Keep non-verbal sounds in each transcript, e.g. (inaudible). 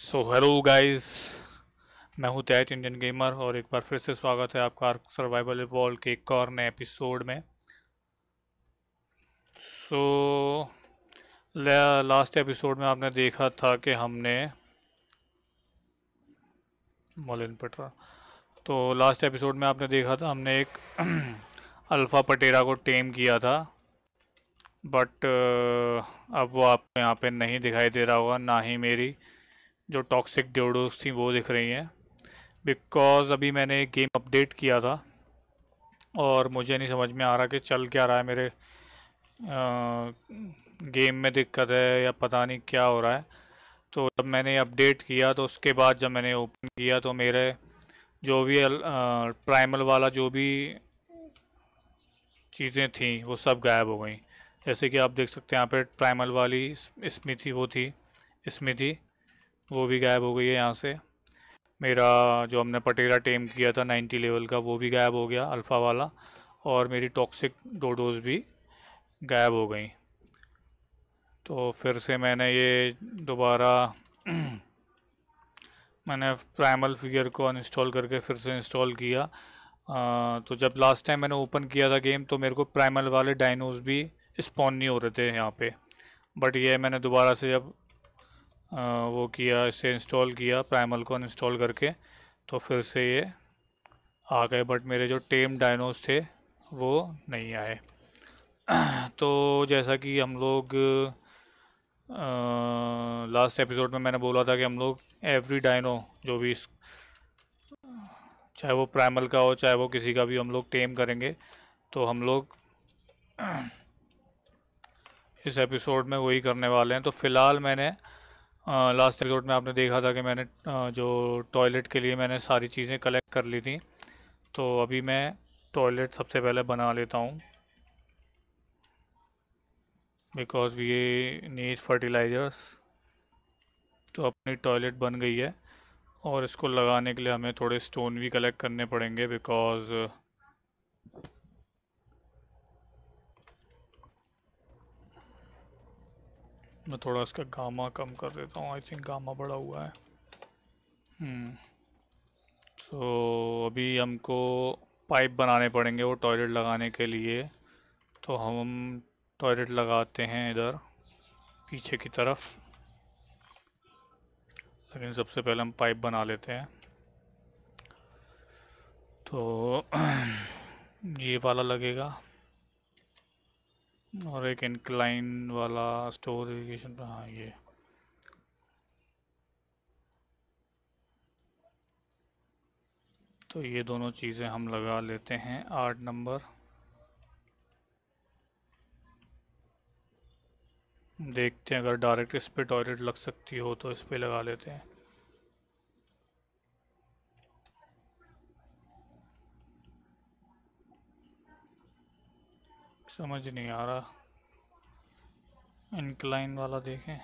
So hello guys मैं हूं तैज Indian gamer और एक बार फिर से स्वागत है आपका आर्क सर्वाइवल वॉल के एक और नए एपिसोड में सो so, लास्ट एपिसोड में आपने देखा था कि हमने मोलिन पटरा तो लास्ट एपिसोड में आपने देखा था हमने एक (clears throat) अल्फ़ा पटेरा को टेम किया था बट uh, अब वो आप यहाँ पे नहीं दिखाई दे रहा होगा ना ही मेरी जो टॉक्सिक ड्योडोज थी वो दिख रही हैं बिकॉज अभी मैंने गेम अपडेट किया था और मुझे नहीं समझ में आ रहा कि चल क्या रहा है मेरे आ, गेम में दिक्कत है या पता नहीं क्या हो रहा है तो जब मैंने अपडेट किया तो उसके बाद जब मैंने ओपन किया तो मेरे जो भी प्राइमल वाला जो भी चीज़ें थी वो सब गायब हो गई जैसे कि आप देख सकते हैं यहाँ पर प्राइमल वाली स्मृति वो थी स्मृति वो भी गायब हो गई है यहाँ से मेरा जो हमने पटेरा टेम किया था 90 लेवल का वो भी गायब हो गया अल्फ़ा वाला और मेरी टॉक्सिक डोडोज भी गायब हो गई तो फिर से मैंने ये दोबारा (clears throat) मैंने प्राइमल फिगर को अनइंस्टॉल करके फिर से इंस्टॉल किया आ, तो जब लास्ट टाइम मैंने ओपन किया था गेम तो मेरे को प्राइमल वाले डाइनोज भी स्पॉन नहीं हो रहे थे यहाँ पे बट ये मैंने दोबारा से जब वो किया इसे इंस्टॉल किया प्राइमल को इंस्टॉल करके तो फिर से ये आ गए बट मेरे जो टेम डायनोज थे वो नहीं आए (clears throat) तो जैसा कि हम लोग लास्ट एपिसोड में मैंने बोला था कि हम लोग एवरी डायनो जो भी इस चाहे वो प्राइमल का हो चाहे वो किसी का भी हम लोग टेम करेंगे तो हम लोग (clears throat) इस एपिसोड में वही करने वाले हैं तो फ़िलहाल मैंने लास्ट एपिसोड में आपने देखा था कि मैंने जो टॉयलेट के लिए मैंने सारी चीज़ें कलेक्ट कर ली थी तो अभी मैं टॉयलेट सबसे पहले बना लेता हूँ बिकॉज वी नीड फर्टिलाइज़र्स तो अपनी टॉयलेट बन गई है और इसको लगाने के लिए हमें थोड़े स्टोन भी कलेक्ट करने पड़ेंगे बिकॉज़ मैं थोड़ा इसका गामा कम कर देता हूँ आई थिंक गामा बड़ा हुआ है तो so, अभी हमको पाइप बनाने पड़ेंगे वो टॉयलेट लगाने के लिए तो हम टॉयलेट लगाते हैं इधर पीछे की तरफ लेकिन सबसे पहले हम पाइप बना लेते हैं तो (clears throat) ये वाला लगेगा और एक इनक्लाइन वाला स्टोर इरीगेशन पर हाँ ये तो ये दोनों चीज़ें हम लगा लेते हैं आठ नंबर देखते हैं अगर डायरेक्ट इस पर टॉयलेट लग सकती हो तो इस पर लगा लेते हैं समझ नहीं आ रहा इंक्लाइन वाला देखें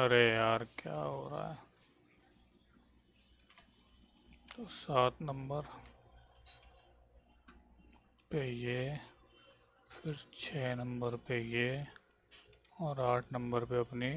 अरे यार क्या हो रहा है तो सात नंबर पे ये फिर छः नंबर पे ये और आठ नंबर पे अपनी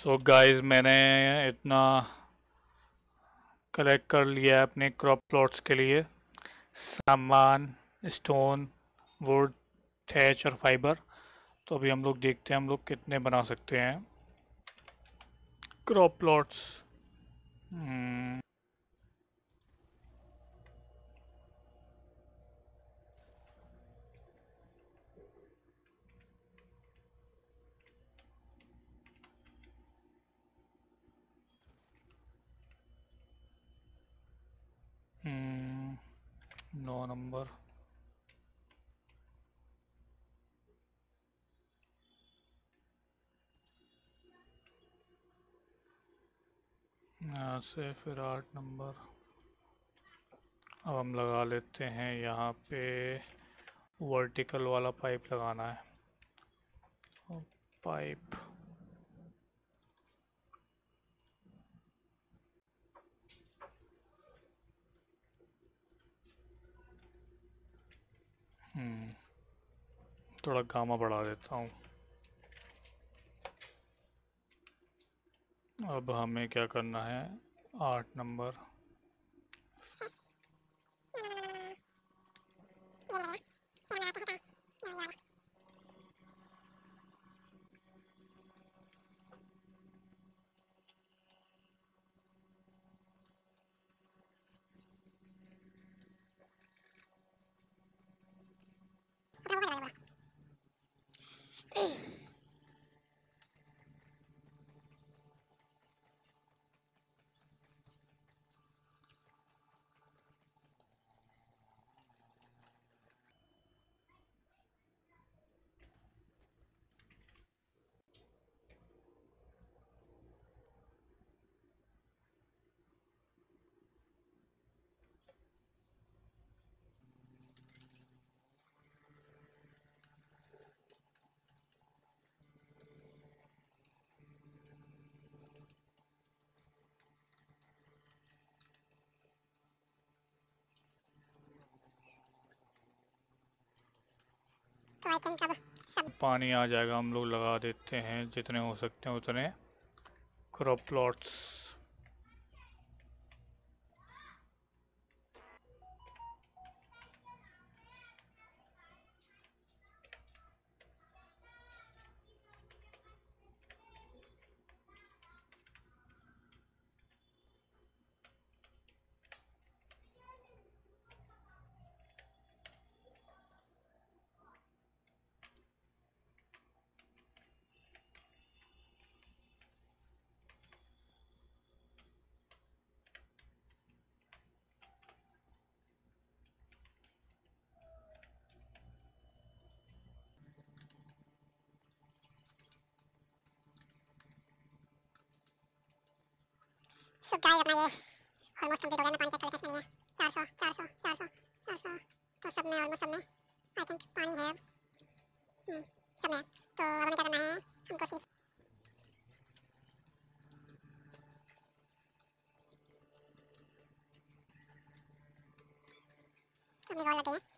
सो so गाइस मैंने इतना कलेक्ट कर लिया है अपने क्रॉप प्लॉट्स के लिए सामान स्टोन वुड थैच और फाइबर तो अभी हम लोग देखते हैं हम लोग कितने बना सकते हैं क्रॉप प्लॉट्स नंबर यहाँ से फिर आठ नंबर अब हम लगा लेते हैं यहाँ पे वर्टिकल वाला पाइप लगाना है पाइप हम्म। थोड़ा गामा बढ़ा देता हूँ अब हमें क्या करना है आठ नंबर (laughs) तो सब पानी आ जाएगा हम लोग लगा देते हैं जितने हो सकते हैं उतने क्रॉप प्लॉट्स सो गाइस अपना ये ऑलमोस्ट कंप्लीट हो गया मैं पानी चेक करता इसमें चार सौ चार सौ चार सौ चार सौ तो सब में ऑलमोस्ट सब में आई थिंक पानी है अब सब में तो अब हमें क्या करना है हमको सीख तो मेरी बॉल लग गई है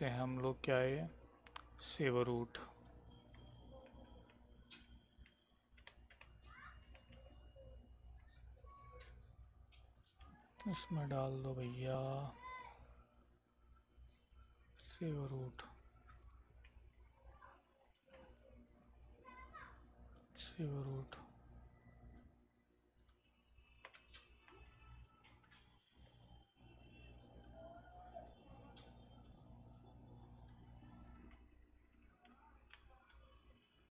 करते हैं हम लोग क्या है सेवरूट इसमें डाल दो भैया सेवरूट सेवरूट रूट